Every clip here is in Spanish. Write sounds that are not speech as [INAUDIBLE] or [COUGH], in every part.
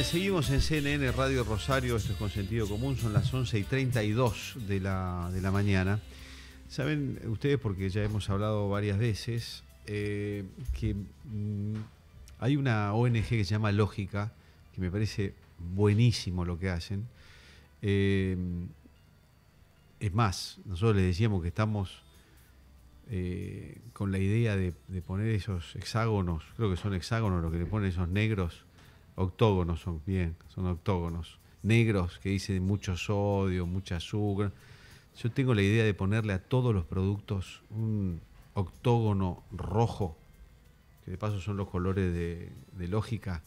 Eh, seguimos en CNN Radio Rosario, esto es con sentido común, son las 11 y 32 de la, mañana. Saben ustedes, porque ya hemos hablado varias veces, eh, que mm, hay una ONG que se llama Lógica, que me parece buenísimo lo que hacen. Eh, es más, nosotros les decíamos que estamos con la idea de, de poner esos hexágonos, creo que son hexágonos lo que le ponen esos negros octógonos son, bien, son octógonos, negros que dicen mucho sodio, mucha azúcar. Yo tengo la idea de ponerle a todos los productos un octógono rojo, que de paso son los colores de, lógica,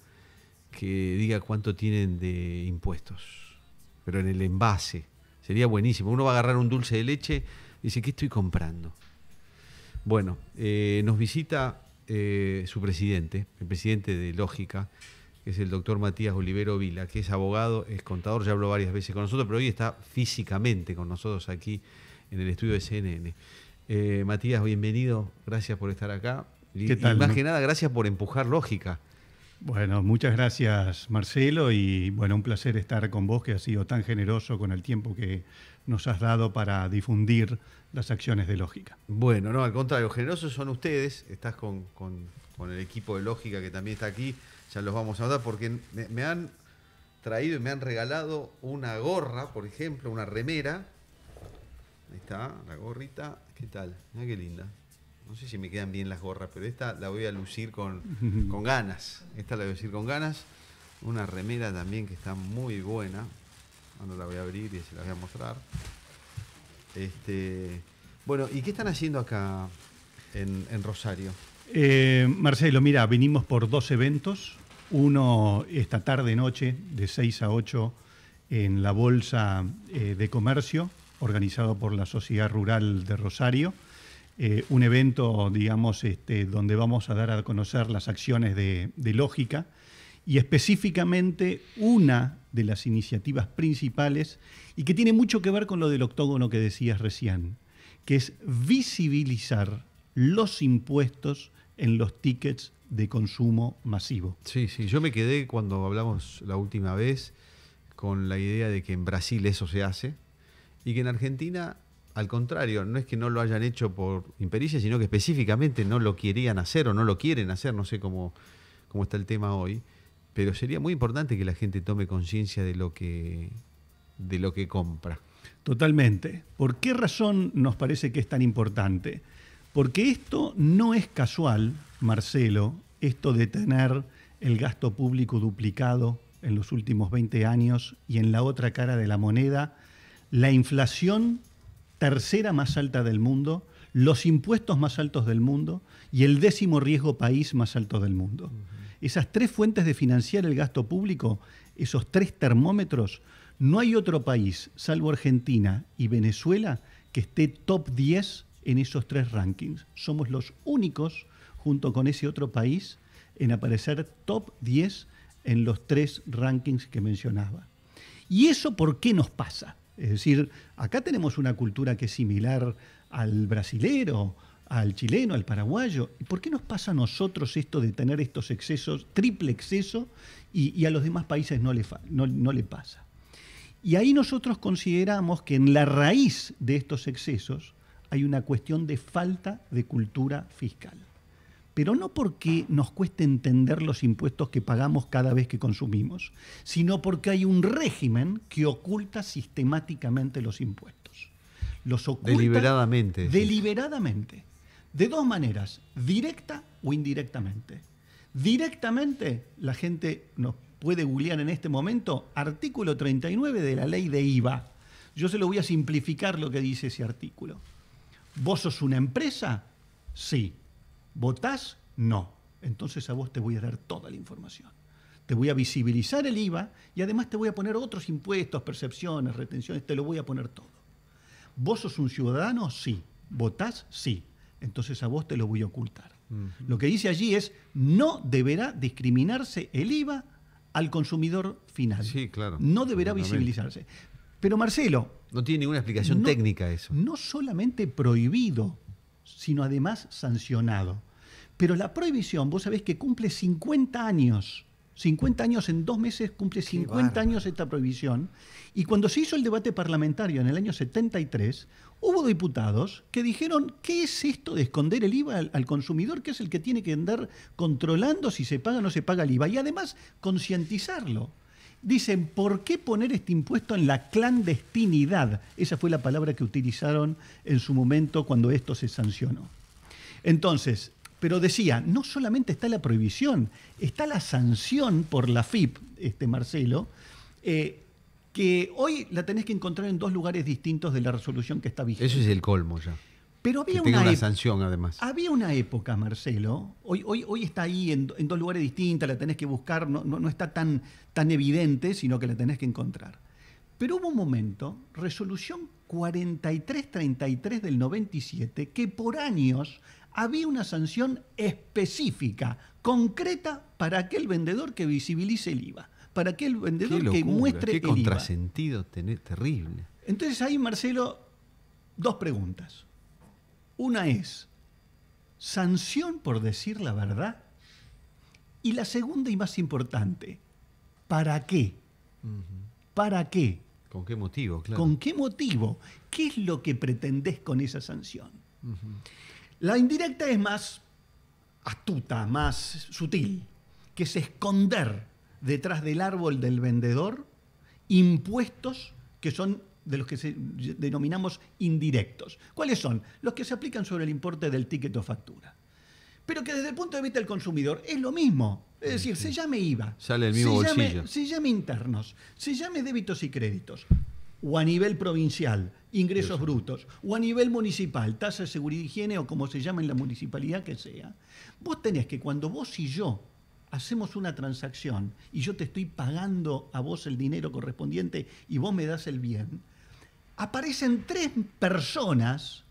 que diga cuánto tienen de impuestos, pero en el envase. Sería buenísimo. Uno va a agarrar un dulce de leche y dice, ¿qué estoy comprando? Bueno, eh, nos visita eh, su presidente, el presidente de Lógica, que es el doctor Matías Olivero Vila, que es abogado, es contador, ya habló varias veces con nosotros, pero hoy está físicamente con nosotros aquí en el estudio de CNN. Eh, Matías, bienvenido, gracias por estar acá. Y, tal, más que nada, gracias por empujar lógica. Bueno, muchas gracias Marcelo y bueno, un placer estar con vos que has sido tan generoso con el tiempo que nos has dado para difundir las acciones de Lógica. Bueno, no, al contrario, generosos son ustedes, estás con, con el equipo de Lógica que también está aquí, ya los vamos a dar, porque me, han traído y me han regalado una gorra, por ejemplo, una remera. Ahí está, la gorrita. ¿Qué tal? Mira qué linda. No sé si me quedan bien las gorras, pero esta la voy a lucir [LAUGHS] con, ganas. Esta la voy a lucir con ganas. Una remera también que está muy buena. Cuando la voy a abrir y se la voy a mostrar. Este, bueno, ¿y qué están haciendo acá en, Rosario? Eh, Marcelo, mira, vinimos por dos eventos. Uno esta tarde-noche de 6 a 8 en la Bolsa eh, de Comercio, organizado por la Sociedad Rural de Rosario. Eh, un evento, digamos, este, donde vamos a dar a conocer las acciones de, de lógica y específicamente una de las iniciativas principales y que tiene mucho que ver con lo del octógono que decías recién, que es visibilizar los impuestos en los tickets de consumo masivo. Sí, sí, yo me quedé cuando hablamos la última vez con la idea de que en Brasil eso se hace y que en Argentina, al contrario, no es que no lo hayan hecho por impericia, sino que específicamente no lo querían hacer o no lo quieren hacer, no sé cómo, cómo está el tema hoy, pero sería muy importante que la gente tome conciencia de lo que de lo que compra. Totalmente. ¿Por qué razón nos parece que es tan importante? Porque esto no es casual, Marcelo, esto de tener el gasto público duplicado en los últimos 20 años y en la otra cara de la moneda, la inflación tercera más alta del mundo, los impuestos más altos del mundo y el décimo riesgo país más alto del mundo. Esas tres fuentes de financiar el gasto público, esos tres termómetros, no hay otro país, salvo Argentina y Venezuela, que esté top 10 en esos tres rankings. Somos los únicos, junto con ese otro país, en aparecer top 10 en los tres rankings que mencionaba. ¿Y eso por qué nos pasa? Es decir, acá tenemos una cultura que es similar al brasilero, al chileno, al paraguayo. ¿Y por qué nos pasa a nosotros esto de tener estos excesos, triple exceso, y, a los demás países no le pasa? Y ahí nosotros consideramos que en la raíz de estos excesos hay una cuestión de falta de cultura fiscal. Pero no porque nos cueste entender los impuestos que pagamos cada vez que consumimos, sino porque hay un régimen que oculta sistemáticamente los impuestos. Los oculta deliberadamente. Deliberadamente. De dos maneras, directa o indirectamente. Directamente, la gente nos puede googlear en este momento, artículo 39 de la ley de IVA. Yo se lo voy a simplificar lo que dice ese artículo. ¿Vos sos una empresa? Sí. ¿Votás? No. Entonces a vos te voy a dar toda la información. Te voy a visibilizar el IVA y además te voy a poner otros impuestos, percepciones, retenciones, te lo voy a poner todo. ¿Vos sos un ciudadano? Sí. ¿Votás? Sí. Entonces a vos te lo voy a ocultar. Lo que dice allí es, no deberá discriminarse el IVA al consumidor final. Sí, claro. No deberá visibilizarse. Pero Marcelo, no tiene ninguna explicación técnica eso. No solamente prohibido, sino además sancionado. Pero la prohibición, vos sabés que cumple 50 años. 50 años en dos meses cumple 50 años esta prohibición. Y cuando se hizo el debate parlamentario en el año 73, hubo diputados que dijeron, ¿qué es esto de esconder el IVA al, al consumidor, que es el que tiene que andar controlando si se paga o no se paga el IVA? Y además concientizarlo. Dicen, ¿por qué poner este impuesto en la clandestinidad? Esa fue la palabra que utilizaron en su momento cuando esto se sancionó. Entonces, pero decía, no solamente está la prohibición, está la sanción por la FIP, este Marcelo, eh, que hoy la tenés que encontrar en dos lugares distintos de la resolución que está vigente. Eso es el colmo ya. Pero había una, sanción, además. Había una época, Marcelo. Hoy, hoy, hoy está ahí en, dos lugares distintos, la tenés que buscar, no, está tan, tan evidente, sino que la tenés que encontrar. Pero hubo un momento, resolución 4333 del 97, que por años había una sanción específica, concreta, para aquel vendedor que visibilice el IVA, para aquel vendedor que muestre qué el IVA. contrasentido terrible. Entonces ahí, Marcelo, dos preguntas. Una es sanción por decir la verdad y la segunda y más importante, ¿para qué? ¿Para qué? ¿Con qué motivo? Claro. ¿Con qué motivo? ¿Qué es lo que pretendés con esa sanción? La indirecta es más astuta, más sutil, que es esconder detrás del árbol del vendedor impuestos que son de los que se denominamos indirectos. ¿Cuáles son? Los que se aplican sobre el importe del ticket o factura. Pero que desde el punto de vista del consumidor es lo mismo. Es decir, se llame IVA. Sale el mismo se bolsillo. Llame, se llame internos, se llame débitos y créditos, o a nivel provincial, ingresos brutos, o a nivel municipal, tasa de seguridad y higiene, o como se llama en la municipalidad que sea. Vos tenés que cuando vos y yo hacemos una transacción y yo te estoy pagando a vos el dinero correspondiente y vos me das el bien, aparecen tres personas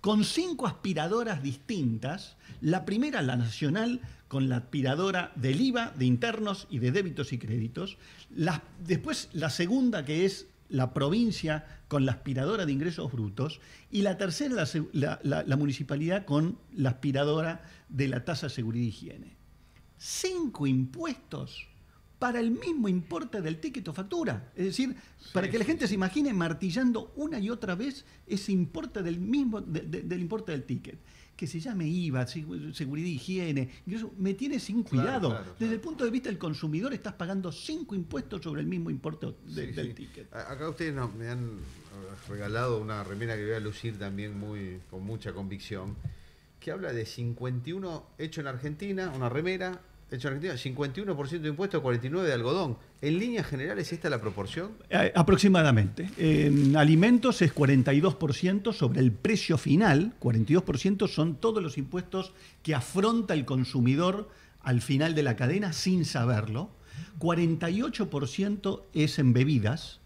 con cinco aspiradoras distintas. La primera, la nacional, con la aspiradora del IVA, de internos y de débitos y créditos. La, después, la segunda, que es la provincia con la aspiradora de ingresos brutos y la tercera la, municipalidad con la aspiradora de la tasa de seguridad y higiene. Cinco impuestos para el mismo importe del ticket o factura. Es decir, para que la gente se imagine martillando una y otra vez ese importe del mismo del importe del ticket. Que se llame IVA, seguridad e higiene, me tiene sin cuidado. Desde el punto de vista del consumidor, estás pagando cinco impuestos sobre el mismo importe del ticket. Acá ustedes me han regalado una remera que voy a lucir también muy, con mucha convicción, que habla de 51 hecho en Argentina, una remera, hecho Argentina, 51% de impuestos, 49% de algodón. ¿En líneas generales esta la proporción? Eh, aproximadamente. En alimentos es 42% sobre el precio final, 42% son todos los impuestos que afronta el consumidor al final de la cadena sin saberlo. 48% es en bebidas,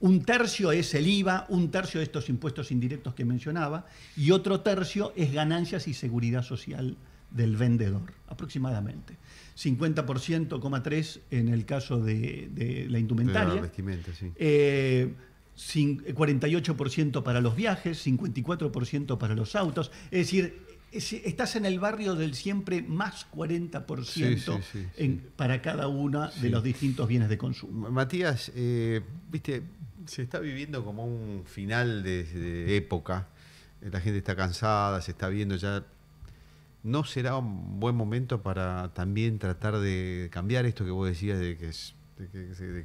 un tercio es el IVA, un tercio de estos impuestos indirectos que mencionaba y otro tercio es ganancias y seguridad social del vendedor, aproximadamente. 50,3% en el caso de, la indumentaria. 48% eh, para los viajes, 54% para los autos. Es decir, estás en el barrio del siempre más 40% para cada uno de los distintos bienes de consumo. Matías, eh, viste, se está viviendo como un final de, de, época. Eh, la gente está cansada, se está viendo ya ¿No será un buen momento para también tratar de cambiar esto que vos decías de que,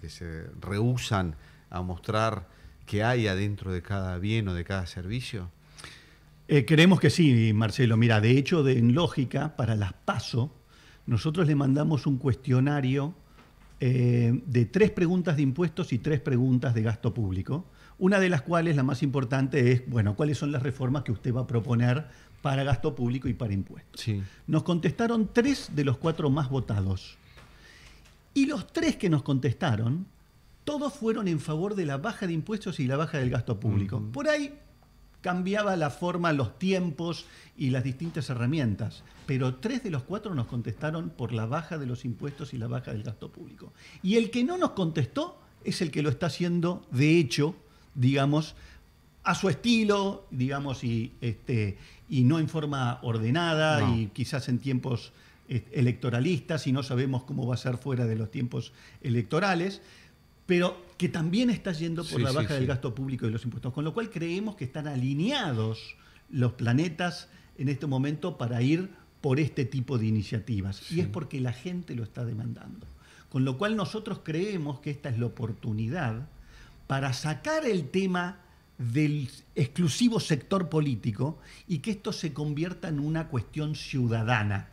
se rehusan a mostrar que hay adentro de cada bien o de cada servicio? Eh, creemos que sí, Marcelo. Mira, de hecho, en lógica, para las PASO, nosotros le mandamos un cuestionario eh, de tres preguntas de impuestos y tres preguntas de gasto público una de las cuales, la más importante, es, bueno, ¿cuáles son las reformas que usted va a proponer para gasto público y para impuestos? Nos contestaron tres de los cuatro más votados. Y los tres que nos contestaron, todos fueron en favor de la baja de impuestos y la baja del gasto público. Por ahí cambiaba la forma, los tiempos y las distintas herramientas, pero tres de los cuatro nos contestaron por la baja de los impuestos y la baja del gasto público. Y el que no nos contestó es el que lo está haciendo de hecho digamos, a su estilo, digamos, y, este, y no en forma ordenada y quizás en tiempos eh, electoralistas y no sabemos cómo va a ser fuera de los tiempos electorales, pero que también está yendo por la baja del gasto público y los impuestos, con lo cual creemos que están alineados los planetas en este momento para ir por este tipo de iniciativas. Y es porque la gente lo está demandando. Con lo cual nosotros creemos que esta es la oportunidad para sacar el tema del exclusivo sector político y que esto se convierta en una cuestión ciudadana.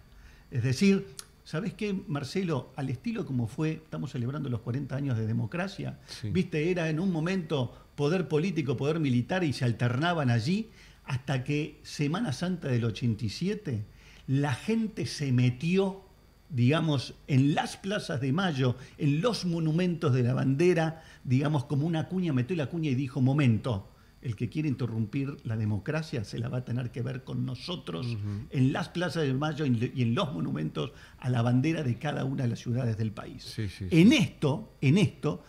Es decir, ¿sabes qué, Marcelo? Al estilo como fue, estamos celebrando los 40 años de democracia, viste, era en un momento poder político, poder militar y se alternaban allí hasta que Semana Santa del 87 la gente se metió digamos, en las plazas de Mayo, en los monumentos de la bandera, digamos, como una cuña, metió la cuña y dijo, momento, el que quiere interrumpir la democracia se la va a tener que ver con nosotros en las plazas de Mayo y en los monumentos a la bandera de cada una de las ciudades del país. en esto, en esto,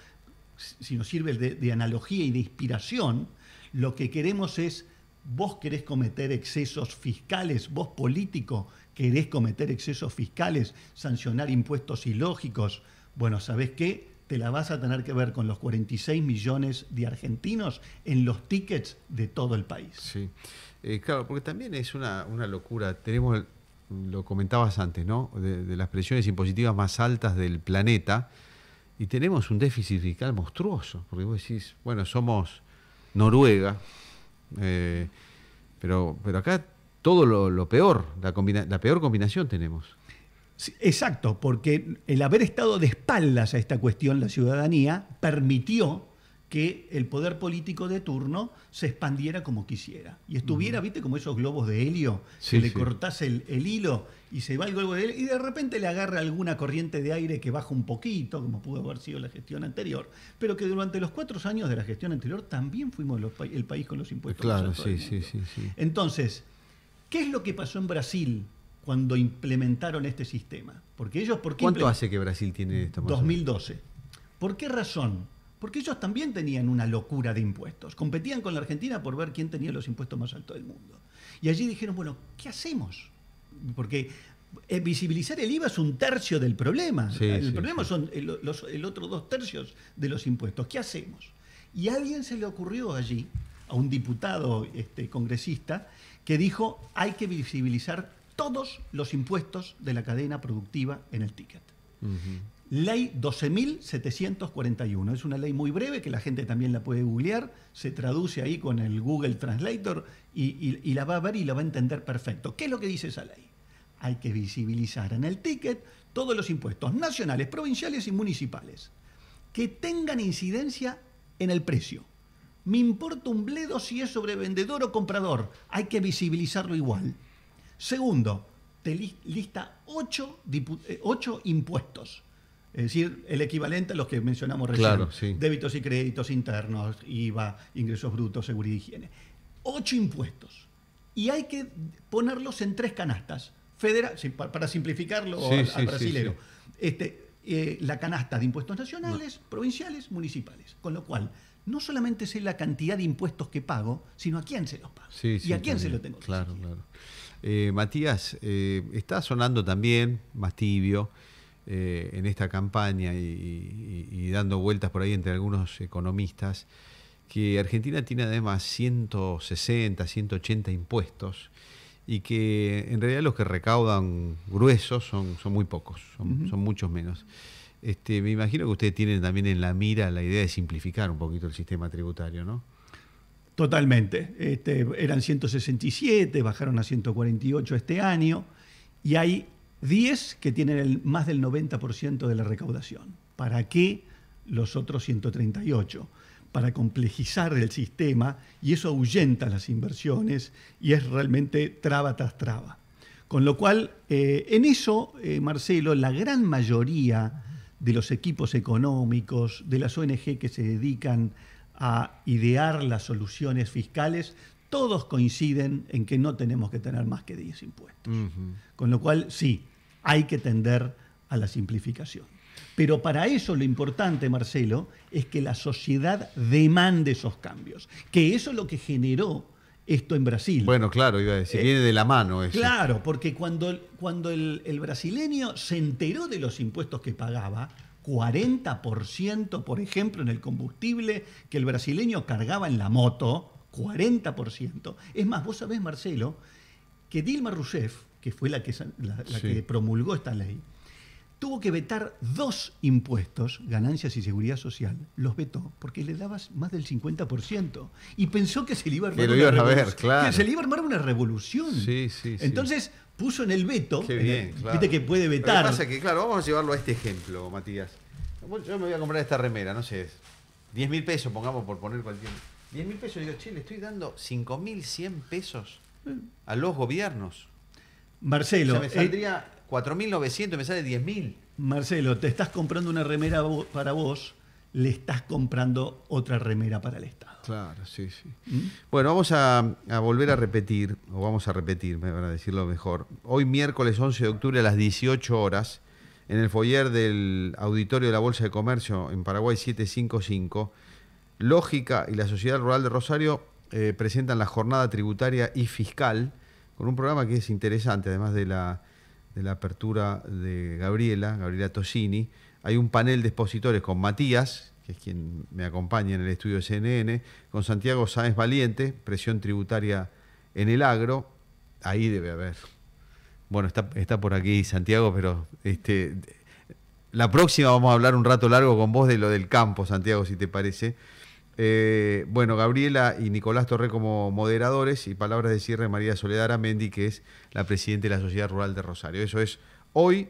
si nos sirve de analogía y de inspiración, lo que queremos es, vos querés cometer excesos fiscales, vos político ¿Querés cometer excesos fiscales, sancionar impuestos ilógicos? Bueno, ¿sabés qué? Te la vas a tener que ver con los 46 millones de argentinos en los tickets de todo el país. Sí, eh, claro, porque también es una, locura. Tenemos, lo comentabas antes, ¿no? De, las presiones impositivas más altas del planeta y tenemos un déficit fiscal monstruoso. Porque vos decís, bueno, somos Noruega, eh, pero, pero acá todo lo, peor, la, la peor combinación tenemos. exacto, porque el haber estado de espaldas a esta cuestión, la ciudadanía, permitió que el poder político de turno se expandiera como quisiera. Y estuviera, viste, como esos globos de helio, se le cortase el, hilo y se va el globo de helio, y de repente le agarra alguna corriente de aire que baja un poquito, como pudo haber sido la gestión anterior, pero que durante los cuatro años de la gestión anterior también fuimos el país con los impuestos. Claro, sí, sí, sí. Entonces, ¿Qué es lo que pasó en Brasil cuando implementaron este sistema? Porque ellos, ¿por qué ¿Cuánto hace que Brasil tiene esto? 2012. ¿Por qué razón? Porque ellos también tenían una locura de impuestos. Competían con la Argentina por ver quién tenía los impuestos más altos del mundo. Y allí dijeron, bueno, ¿qué hacemos? Porque eh, visibilizar el IVA es un tercio del problema. el problema son los, el otro dos tercios de los impuestos. ¿Qué hacemos? Y a alguien se le ocurrió allí a un diputado este, congresista que dijo hay que visibilizar todos los impuestos de la cadena productiva en el ticket. Ley 12.741. Es una ley muy breve que la gente también la puede googlear, se traduce ahí con el Google Translator y, y la va a ver y la va a entender perfecto. ¿Qué es lo que dice esa ley? Hay que visibilizar en el ticket todos los impuestos nacionales, provinciales y municipales que tengan incidencia en el precio. Me importa un bledo si es sobre vendedor o comprador. Hay que visibilizarlo igual. Segundo, te lista eh, ocho, impuestos. Es decir, el equivalente a los que mencionamos recién. Claro, Débitos y créditos internos, IVA, ingresos brutos, seguridad y higiene. Ocho impuestos. Y hay que ponerlos en tres canastas. Federal, para simplificarlo al, este, eh, la canasta de impuestos nacionales, provinciales, municipales. Con lo cual, no solamente sé la cantidad de impuestos que pago, sino a quién se los pago y a quién se los tengo que Claro, claro. Eh, Matías, eh, está sonando también, más tibio, eh, en esta campaña y, dando vueltas por ahí entre algunos economistas, que Argentina tiene además 160, 180 impuestos y que en realidad los que recaudan gruesos son, muy pocos, son, son muchos menos. Este, me imagino que ustedes tienen también en la mira la idea de simplificar un poquito el sistema tributario, ¿no? Totalmente. Este, eran 167, bajaron a 148 este año y hay 10 que tienen más del 90% de la recaudación. ¿Para qué los otros 138? Para complejizar el sistema y eso ahuyenta las inversiones y es realmente traba tras traba. Con lo cual, eh, en eso, eh, Marcelo, la gran mayoría de los equipos económicos, de las ONG que se dedican a idear las soluciones fiscales, todos coinciden en que no tenemos que tener más que 10 impuestos. Con lo cual, sí, hay que tender a la simplificación. Pero para eso lo importante, Marcelo, es que la sociedad demande esos cambios, que eso es lo que generó esto en Brasil. Bueno, claro, iba a decir, eh, viene de la mano eso. Claro, porque cuando, cuando el, brasileño se enteró de los impuestos que pagaba, 40%, por ejemplo, en el combustible que el brasileño cargaba en la moto, 40%. Es más, vos sabés, Marcelo, que Dilma Rousseff, que fue la que, que promulgó esta ley, tuvo que vetar dos impuestos, ganancias y seguridad social, los vetó porque le dabas más del 50% y pensó que se le iba a armar, una, se iba a armar una revolución. Sí, sí, Entonces puso en el veto, Qué que puede vetar. Lo que pasa es que, claro, vamos a llevarlo a este ejemplo, Matías. Yo me voy a comprar esta remera, no sé, 10 mil pesos, pongamos por poner cualquier... 10 mil pesos, digo, che, le estoy dando 5.100 pesos eh. a los gobiernos. Marcelo, Se me eh, saldría... 4.900 me sale 10.000. Marcelo, te estás comprando una remera para vos, le estás comprando otra remera para el Estado. Claro, sí, sí. ¿Mm? Bueno, vamos a, volver a repetir, o vamos a repetir, me van a decirlo mejor. Hoy miércoles 11 de octubre a las 18 horas, en el foyer del auditorio de la Bolsa de Comercio en Paraguay 755, Lógica y la Sociedad Rural de Rosario eh, presentan la jornada tributaria y fiscal con un programa que es interesante, además de la de la apertura de Gabriela, Gabriela Tosini, hay un panel de expositores con Matías, que es quien me acompaña en el estudio CNN, con Santiago Sáenz Valiente, presión tributaria en el agro, ahí debe haber. Bueno, está, está por aquí Santiago, pero este, la próxima vamos a hablar un rato largo con vos de lo del campo, Santiago, si te parece. Eh, bueno, Gabriela y Nicolás Torre como moderadores y palabras de cierre María Soledad Aramendi, que es la presidenta de la Sociedad Rural de Rosario. Eso es hoy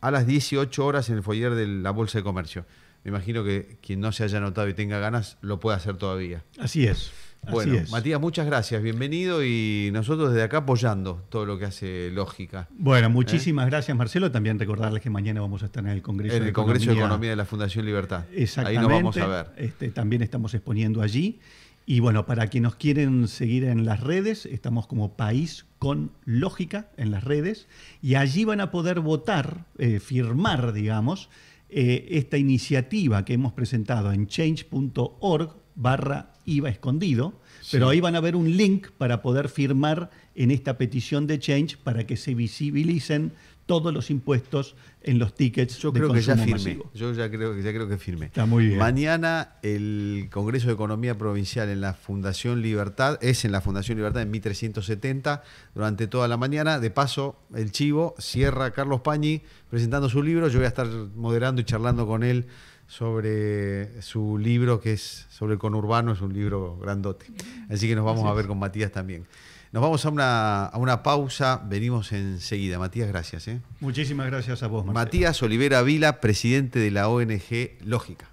a las 18 horas en el foyer de la Bolsa de Comercio. Me imagino que quien no se haya anotado y tenga ganas lo puede hacer todavía. Así es. Bueno, Matías, muchas gracias, bienvenido y nosotros desde acá apoyando todo lo que hace Lógica. Bueno, ¿Eh? muchísimas gracias Marcelo, también recordarles que mañana vamos a estar en el Congreso, en el de, Congreso Economía. de Economía de la Fundación Libertad. Exactamente. Ahí nos vamos a ver. Este, también estamos exponiendo allí. Y bueno, para quienes nos quieren seguir en las redes, estamos como País con Lógica en las redes y allí van a poder votar, eh, firmar, digamos, eh, esta iniciativa que hemos presentado en change.org barra IVA escondido, pero ahí van a ver un link para poder firmar en esta petición de Change para que se visibilicen todos los impuestos en los tickets. Yo creo que ya firmé. Yo ya creo, creo que firme. Está muy Mañana el Congreso de Economía Provincial en la Fundación Libertad, es en la Fundación Libertad en 1370, durante toda la mañana. De paso, el chivo cierra Carlos Pañi presentando su libro. Yo voy a estar moderando y charlando con él sobre su libro que es sobre el conurbano, es un libro grandote. Así que nos vamos a ver con Matías también. Nos vamos a una, pausa, venimos enseguida. Matías, gracias. ¿eh? Muchísimas gracias a vos, Matías Olivera Vila, presidente de la ONG Lógica.